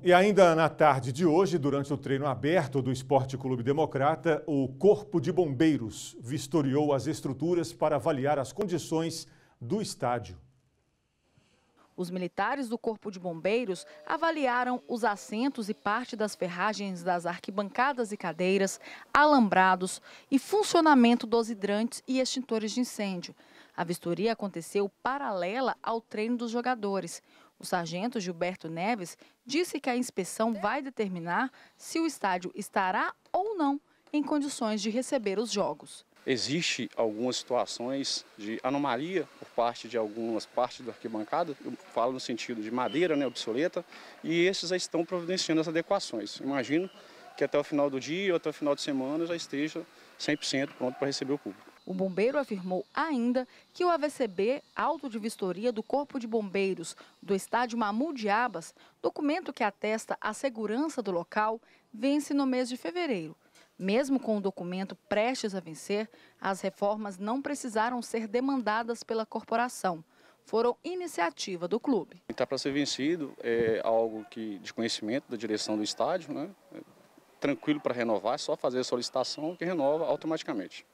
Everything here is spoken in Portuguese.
E ainda na tarde de hoje, durante o treino aberto do Esporte Clube Democrata, o Corpo de Bombeiros vistoriou as estruturas para avaliar as condições do estádio. Os militares do Corpo de Bombeiros avaliaram os assentos e parte das ferragens das arquibancadas e cadeiras, alambrados e funcionamento dos hidrantes e extintores de incêndio. A vistoria aconteceu paralela ao treino dos jogadores. O sargento Gilberto Neves disse que a inspeção vai determinar se o estádio estará ou não em condições de receber os jogos. Existe algumas situações de anomalia por parte de algumas partes do arquibancada, eu falo no sentido de madeira né, obsoleta, e esses já estão providenciando as adequações. Imagino que até o final do dia ou até o final de semana já esteja 100% pronto para receber o público. O bombeiro afirmou ainda que o AVCB, auto de vistoria do Corpo de Bombeiros do estádio Mamudiabas, documento que atesta a segurança do local, vence no mês de fevereiro. Mesmo com o documento prestes a vencer, as reformas não precisaram ser demandadas pela corporação. Foram iniciativa do clube. Está para ser vencido é algo que de conhecimento da direção do estádio, né? É tranquilo para renovar, é só fazer a solicitação que renova automaticamente.